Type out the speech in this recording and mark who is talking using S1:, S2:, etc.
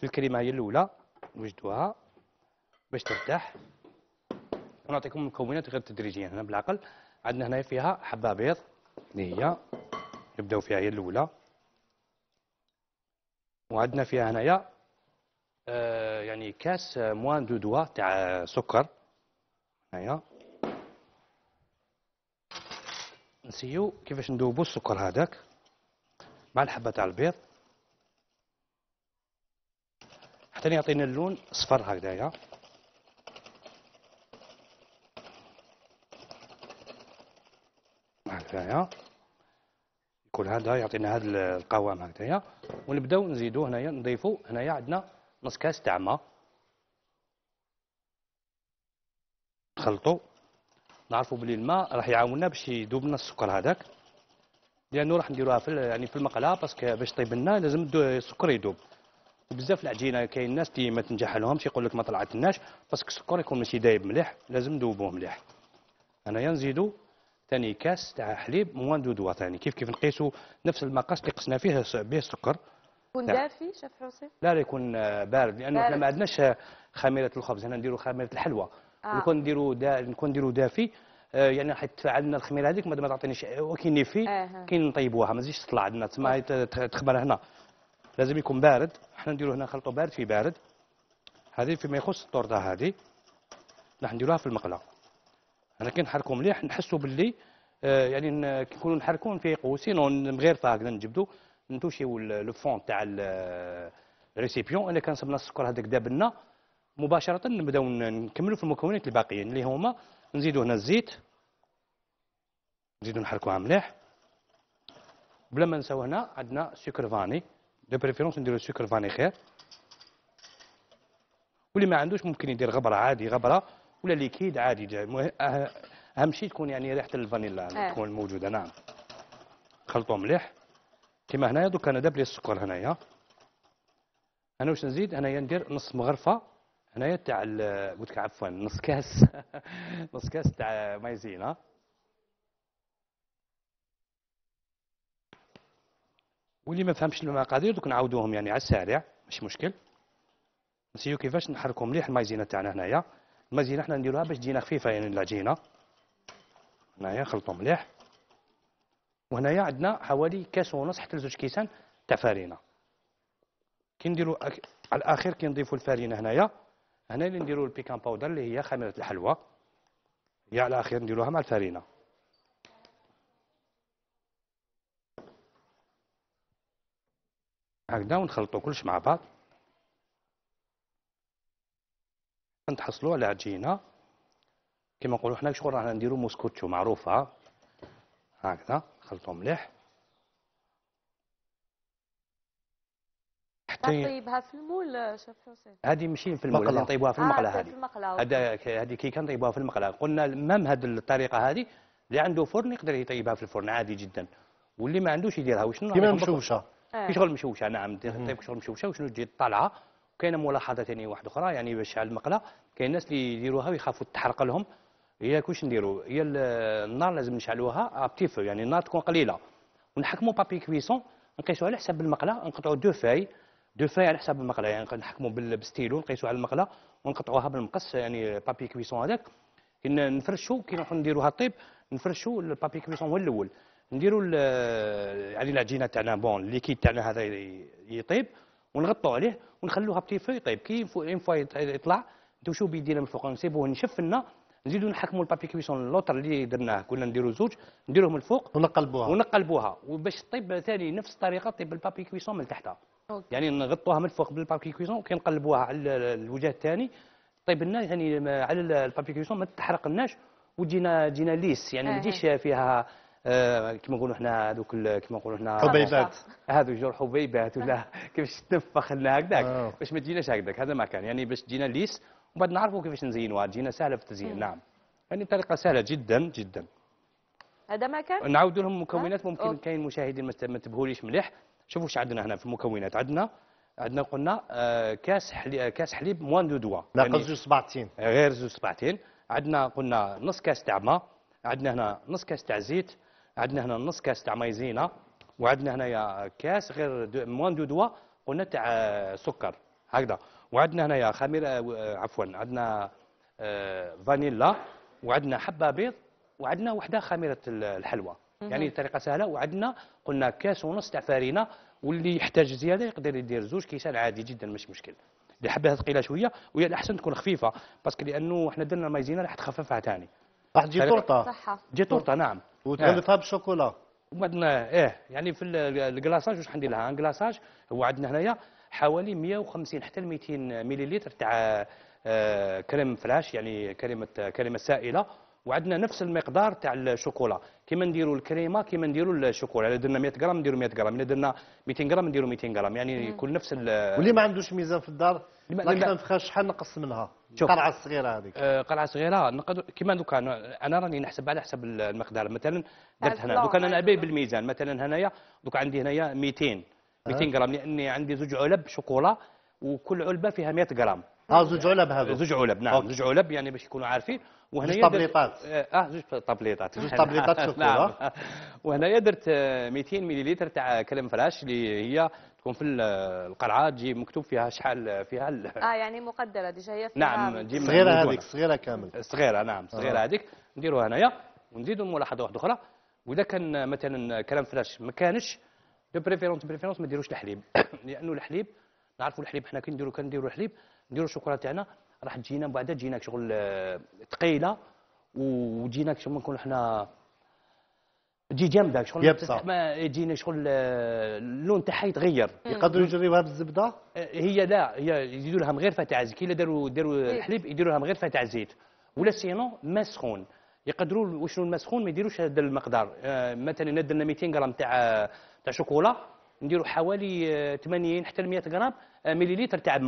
S1: في الكلمة هي الأولى نوجدوها باش ترتاح ونعطيكم المكونات غير تدريجيا هنا بالعقل عندنا هنا فيها حبة بيض اللي هي نبداو فيها هي الأولى وعندنا فيها هنايا آه يعني كاس موان دو دوا تاع سكر هنايا نسيو كيفاش ندوبو السكر هذاك مع الحبة تاع البيض حتى يعطينا اللون اصفر هكذايا هكذايا يكون هذا يعطينا هذا القوام هكذايا ونبداو نزيدو هنايا نضيفو هنايا عندنا نص كاس تاع ما نخلطو نعرفو بلي الماء راح يعاوننا باش يذوب لنا السكر هذاك لانه راح نديروها في يعني في المقله باسكو باش طيب لنا لازم السكر يذوب بزاف العجينه كاين الناس اللي ما تنجح لهمش يقول لك ما طلعت لناش باسكو السكر يكون ماشي دايب مليح لازم ذوبوه مليح انا ينزيدو ثاني كاس تاع حليب موان دو دوا ثاني كيف كيف نقيسو نفس المقاس اللي قسنا فيه به السكر يكون دافي شاف حسين لا لا يكون بارد لانه احنا ما عندناش خميره الخبز هنا نديرو خميره الحلوى آه. نكون نديرو دا... نكون نديرو دافي آه، يعني حيت تفعلنا الخميره هذيك ما تعطينيش آه، وكي نيفي آه،, آه. كي نطيبوها ما تزيدش تطلع عندنا تما تخمر هنا لازم يكون بارد احنا نديرو هنا خلطه بارد في بارد هذه فيما يخص الطورطه هذه راح نديروها في المقله انا كي نحركو مليح نحسو باللي آه، يعني كي نكونو نحركو نفيقو قوسين غير هكذا نجبدو نتوشيو لو فون تاع الريسيبيون آه، انا كنصب لنا السكر هذاك دابنا مباشره نبداو نكملو في المكونات الباقيين اللي هما نزيدو هنا الزيت نزيدو نحركوها مليح بلا ما نساو هنا عندنا سكر فاني دو بريفيرونس نديرو السكر خير واللي ما عندوش ممكن يدير غبره عادي غبره ولا ليكيد عادي أه، اهم شيء تكون يعني ريحه الفانيلا إيه. تكون موجوده نعم خلطوا مليح كيما هنايا دوك انا داب لي السكر هنايا انا واش نزيد انايا ندير نص مغرفه هنايا تاع قلت لك عفوا نص كاس نص كاس تاع مايزينا واللي ما فهمش المقادير دوك نعاودوهم يعني على السريع مش مشكل نسيو كيفاش نحركو مليح المايزينا تاعنا هنايا المايزينا حنا نديروها باش تجينا خفيفه يعني العجينه هنايا نخلطو مليح وهنايا عندنا حوالي كاس ونص حتى لزوج كيسان تاع فارينة كي نديرو أك... على الاخير كي نضيفو الفارينة هنايا هنا اللي نديرو البيكان باودر اللي هي خميره الحلوى هي على الاخير نديروها مع الفارينة هكذا ونخلطوا كلش مع بعض نتحصلوا على عجينه كما نقولوا حنا شغل راه نديرو موسكوتشو معروفه هكذا نخلطو مليح حتى نطيبها في المول شيف حسين هذه ماشي في المول نطيبوها في المقله آه، هذه هذه هذه كي كنطيبوها في المقله قلنا مام هذه الطريقه هذه اللي عنده فرن يقدر يطيبها في الفرن عادي جدا واللي ما عندوش يديرها وشنو كيما مشوشه في آه. شغل مشوشه نعم طيب شغل مشوشه وشنو تجي طالعه وكاينه ملاحظه ثاني واحده اخرى يعني باش على المقله كاين الناس اللي يديروها ويخافوا تحرق لهم هي كوش نديروا هي النار لازم نشعلوها ابتيف يعني النار تكون قليله ونحكموا بابي كويسون نقيسوا على حساب المقله نقطعوا دو فاي دو فاي على حساب المقله يعني نحكموا بالستيلو نقيسوا على المقله ونقطعوها بالمقص يعني بابي كويسون هذاك نفرشوا كي نروحوا نديروها طيب نفرشوا البابي كويسون هو الاول نديروا يعني العجينه تاعنا بون الليكيد تاعنا هذا يطيب ونغطوا عليه ونخلوها بتي فو يطيب كي اون فوا يطلع ندوشوا بيدينا من الفوق نسيبوه نشف لنا نزيدوا نحكموا البابي كويسون لوتر اللي درناه كنا نديروا زوج نديروه من الفوق ونقلبوها ونقلبوها وباش طيب ثاني نفس الطريقه طيب البابي كويسون من تحتها يعني نغطوها من الفوق بالبابي كويسون كي نقلبوها على الوجه الثاني طيب لنا يعني على البابي كويسون ما تحرقناش وتجينا جينا ليس يعني ما تجيش فيها آه، كما نقولوا حنا هذوك كما نقولوا حنا حبيبات هذو جور حبيبات ولا كيفاش تنفخ لنا هكذاك باش ما تجيناش هكذاك هذا ما كان يعني باش تجينا ليس ومن بعد نعرفوا كيفاش نزينوها تجينا سهله في التزيين نعم يعني بطريقه سهله جدا جدا هذا ما كان نعاود لهم مكونات ممكن كاين مشاهدين ما تبهوليش مليح شوفوا واش عندنا هنا في المكونات عندنا عندنا قلنا آه، كاس حليب آه، كاس حليب موان دو دوا لا يعني زوج سبعتين غير زوج سبعتين عندنا قلنا نص كاس تاع ماء عندنا هنا نص كاس تاع زيت عندنا هنا نص كاس تاع مايزينا وعندنا هنايا كاس غير دو موان دو دوا قلنا تاع سكر هكذا وعندنا هنايا خميرة آه، آه، عفوا عندنا آه، فانيلا وعندنا حبه بيض وعندنا وحده خميره الحلوى يعني طريقه سهله وعندنا قلنا كاس ونص تاع فارينه واللي يحتاج زياده يقدر يدير زوج كيسان عادي جدا مش مشكل اللي حبها ثقيله شويه وهي الاحسن تكون خفيفه باسكو لانه احنا درنا المايزينا راح تخففها ثاني راح تجي تورته تجي تورته نعم وتغلفها بالشوكولا وعندنا ايه يعني في الكلاصاج واش حندير لها ان كلاصاج هو عندنا هنايا حوالي 150 حتى 200 مليلتر تاع آه، كريم فلاش يعني كريمه كريمه سائله وعندنا نفس المقدار تاع الشوكولا كيما نديروا الكريمه كيما نديروا الشوكولا الا درنا 100 غرام نديروا 100 غرام الا درنا 200 غرام نديروا 200 غرام يعني يكون نفس واللي ما عندوش ميزان في الدار ما كنفخاش شحال نقص منها القرعه الصغيره هذيك آه قرعه صغيره نقدر كيما دوكا انا راني نحسب على حسب المقدار مثلا درت هنا دوكا انا بي بالميزان مثلا هنايا دوكا عندي هنايا 200 200 أه. غرام لاني عندي زوج علب شوكولا وكل علبه فيها 100 غرام اه زوج علب هذا زوج علب نعم أوكي. زوج علب يعني باش يكونوا عارفين وهنا طابليطات آه،, اه جوج طابليطات جوج طابليطات شوكولا نعم. وهنايا درت 200 مليلتر تاع كلام فراش اللي هي تكون في القرعه تجي مكتوب فيها شحال فيها ال... اه يعني مقدره ديجا هي فيها نعم تجي صغيره هذيك صغيره كامل صغيره نعم آه. صغيره هذيك آه. نديروها هنايا ونزيدوا ملاحظه واحده اخرى واذا كان مثلا كلام فلاش ما كانش دو بريفيرونس بريفيرونس ما ديروش الحليب لانه الحليب نعرفوا الحليب حنا كي نديروا كنديروا الحليب نديروا الشوكولا تاعنا راح تجينا من بعد تجيناك شغل آه، ثقيله وجيناك شغل نكون حنا تجي جامده شغل ما يجينا شغل آه، اللون تاعها يتغير يقدروا يجريوها بالزبده آه، هي لا هي يزيدوا لها مغرفه غير فتح زيت كي داروا داروا إيه. الحليب يديروا لها مغرفه غير فتح زيت ولا سينو ما سخون يقدروا وشنو الماء سخون ما يديروش هذا المقدار آه مثلا درنا 200 غرام تاع تاع شوكولا نديروا حوالي 80 حتى 100 غرام مليليتر تاع ماء